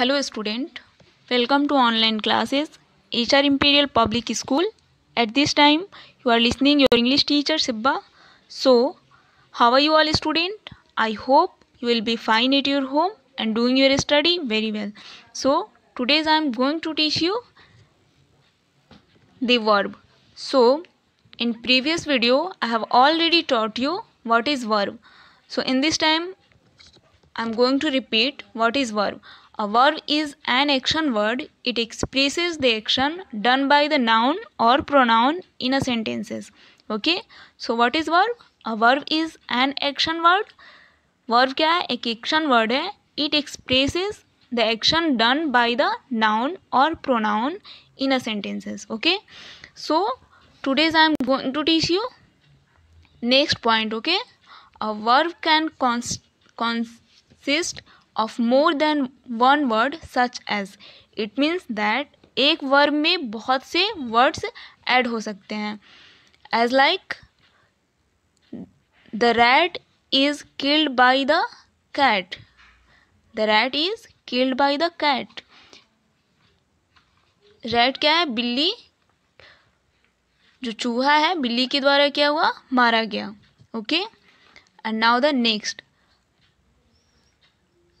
Hello student, welcome to online classes HR Imperial Public School. At this time you are listening your English teacher Sibba. So how are you all student? I hope you will be fine at your home and doing your study very well. So today I am going to teach you the verb. So in previous video I have already taught you what is verb. So in this time I am going to repeat what is verb. A verb is an action word. It expresses the action done by the noun or pronoun in a sentences. Okay. So what is verb? A verb is an action word. Verb क्या है? एक action word है. It expresses the action done by the noun or pronoun in a sentences. Okay. So today's I am going to teach you next point. Okay. A verb can cons consist of more than one word such as it means that एक verb में बहुत से words add हो सकते हैं as like the rat is killed by the cat the rat is killed by the cat rat क्या है बिल्ली जो चूहा है बिल्ली के द्वारा क्या हुआ मारा गया okay and now the next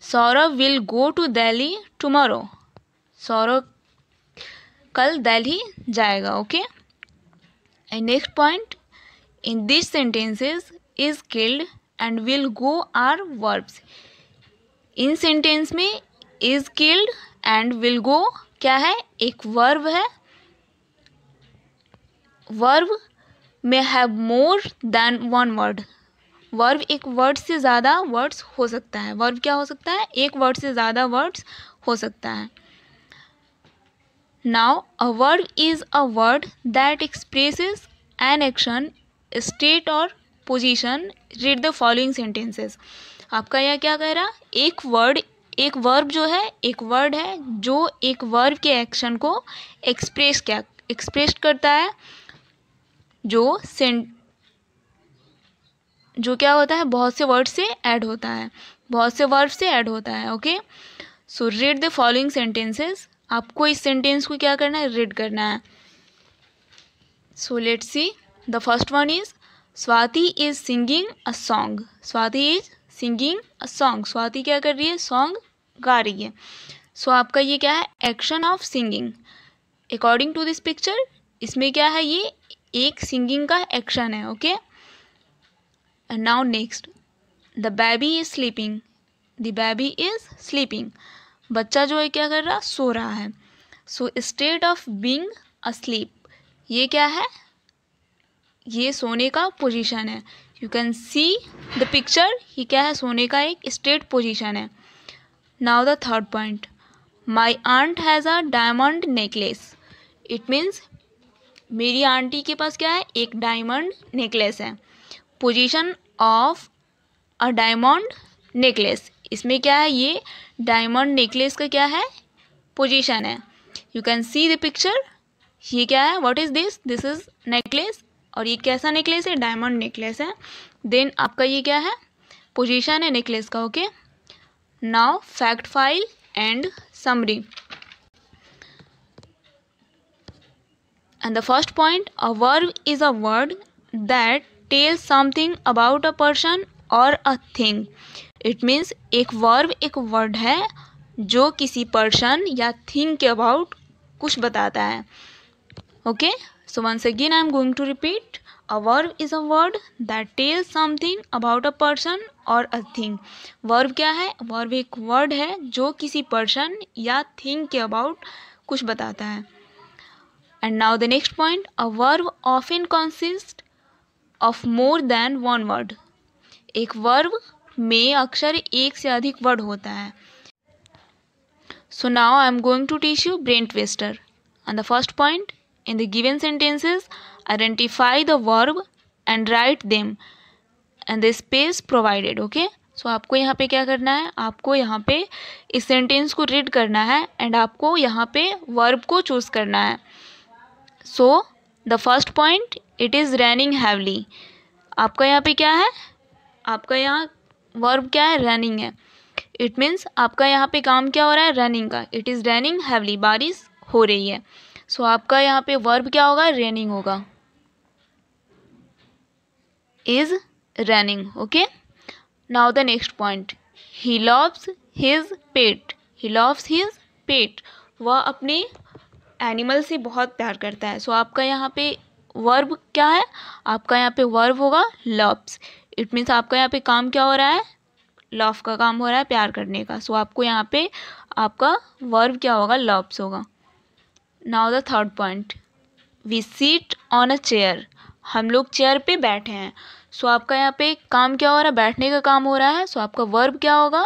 Saurav will go to Delhi tomorrow Saurav कल दिल्ली जाएगा okay and next point in this sentences is killed and will go are verbs in sentence में is killed and will go क्या है एक वर्ब है verb में have more than one word verb एक word से ज़्यादा वर्ड्स हो सकता है वर्ब क्या हो सकता है एक वर्ड से ज़्यादा वर्ड्स हो सकता है now a verb is a word that expresses an action state or position read the following sentences आपका यह क्या कह रहा एक वर्ड एक वर्ब जो है एक वर्ड है जो एक वर्ब के एक्शन को एक्सप्रेस क्या एक्सप्रेस करता है जो सेंट जो क्या होता है बहुत से वर्ड से ऐड होता है बहुत से वर्ड से ऐड होता है okay so read the following sentences आपको इस सेंटेंस को क्या करना है रीड करना है so let see the first one is Swati is singing a song Swati is singing a song Swati क्या कर रही है सॉन्ग गा रही है सो so, आपका ये क्या है action of singing according to this picture इसमें क्या है ये एक सिंगिंग का एक्शन है okay okay? and now next the baby is sleeping the baby is sleeping बच्चा जो है क्या कर रहा सो रहा है so state of being asleep ये क्या है ये सोने का पोजिशन है you can see the picture ये क्या है सोने का एक स्टेट पोजिशन है now the third point my aunt has a diamond necklace it means मेरी आंटी के पास क्या है एक डायमंड नेकलेस है position of a diamond necklace इसमें क्या है ये डायमंड नेकलेस का क्या है पोजीशन है you can see the picture ये क्या है what is this this is necklace और ये कैसा नेकलेस है डायमंड नेकलेस है देन आपका ये क्या है पोजीशन है नेकलेस का okay now fact file and summary and the first point a verb is a word that tell something about a person or a thing it means एक verb एक word है जो किसी पर्सन या thing के about कुछ बताता है okay so once again I am going to repeat a verb is a word that tell something about a person or a thing verb क्या है वर्ब एक वर्ड है जो किसी पर्सन या थिंग के अबाउट कुछ बताता है and now the next point a verb of in consist of more than one word एक वर्ब में अक्सर एक से अधिक वर्ड होता है so now I am going to teach you brain twister on the first point in the given sentences identify the verb and write them and the space provided okay so आपको यहाँ पे क्या करना है आपको यहाँ पे इस सेंटेंस को रीड करना है एंड आपको यहाँ पे वर्ब को चूज़ करना है so the first point it is running heavily आपका यहाँ पे क्या है आपका यहाँ वर्ब क्या है रनिंग है इट मीन्स आपका यहाँ पे काम क्या हो रहा है रनिंग का इट इज़ रनिंग हैवली बारिश हो रही है सो so, आपका यहाँ पे वर्ब क्या होगा रेनिंग होगा is running okay now the next point he loves his pet he loves his pet वह अपने एनिमल से बहुत प्यार करता है सो so, आपका यहाँ पे वर्ब क्या है आपका यहाँ पे वर्ब होगा लव्स इट मीन्स आपका यहाँ पे काम क्या हो रहा है लव का काम हो रहा है प्यार करने का सो so, आपको यहाँ पे आपका वर्ब क्या होगा लव्स होगा now the third point we seat on a chair हम लोग चेयर पे बैठे हैं सो so, आपका यहाँ पे काम क्या हो रहा है बैठने का काम हो रहा है सो so, आपका वर्ब क्या होगा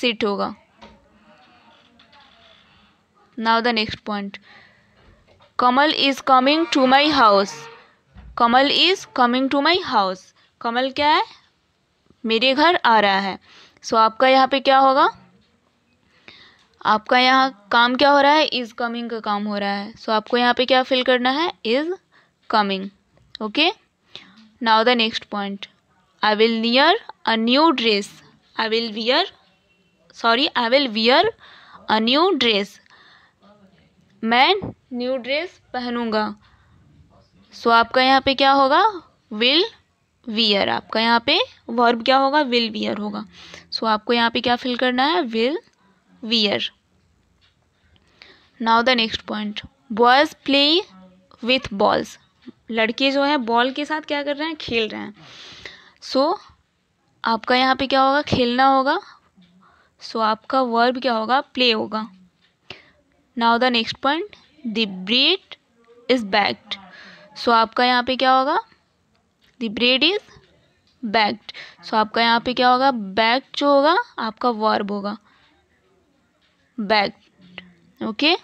सीट होगा now the next point Kamal is coming to my house Kamal is coming to my house Kamal क्या है मेरे घर आ रहा है सो so, आपका यहाँ पे क्या होगा आपका यहाँ काम क्या हो रहा है इज़ कमिंग का काम हो रहा है सो so, आपको यहाँ पे क्या फिल करना है is coming okay now the next point I will near a new dress I will wear sorry I will wear a new dress मैं न्यू ड्रेस पहनूंगा सो so, आपका यहाँ पे क्या होगा विल वियर आपका यहाँ पे वर्ब क्या होगा विल वियर होगा सो so, आपको यहाँ पे क्या फिल करना है will wear now the next point boys play with balls लड़के जो हैं बॉल के साथ क्या कर रहे हैं खेल रहे हैं सो so, आपका यहाँ पे क्या होगा खेलना होगा सो so, आपका वर्ब क्या होगा प्ले होगा now the next point the bread is baked so आपका यहाँ पे क्या होगा the bread is baked so आपका यहाँ पे क्या होगा बैक जो होगा आपका वर्ब होगा baked okay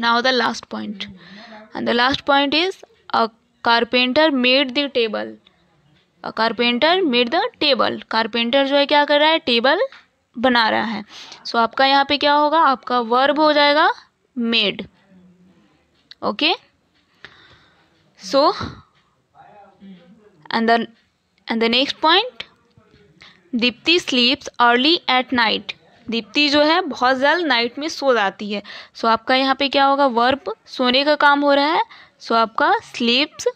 now the last point and the last point is a carpenter made the table a carpenter made the table carpenter जो है क्या कर रहा है टेबल बना रहा है सो so, आपका यहाँ पे क्या होगा आपका वर्ब हो जाएगा made okay so and then and the next point Deepti sleeps early at night Deepti जो है बहुत जल्द नाइट में सो जाती है सो so, आपका यहाँ पे क्या होगा वर्ब सोने का काम हो रहा है सो so, आपका स्लीप्स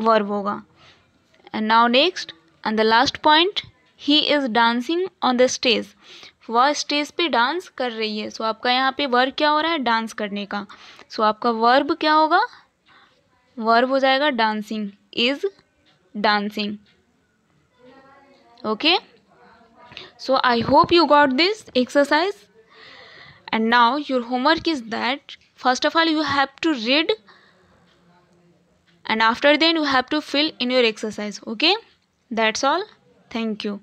वर्ब होगा and now next and the last point he is dancing on the stage वह स्टेज पे डांस कर रही है सो आपका यहाँ पे वर्ब क्या हो रहा है डांस करने का सो आपका वर्ब क्या होगा वर्ब हो जाएगा dancing is dancing okay so I hope you got this exercise and now your homework is that first of all you have to read and after then you have to fill in your exercise okay that's all thank you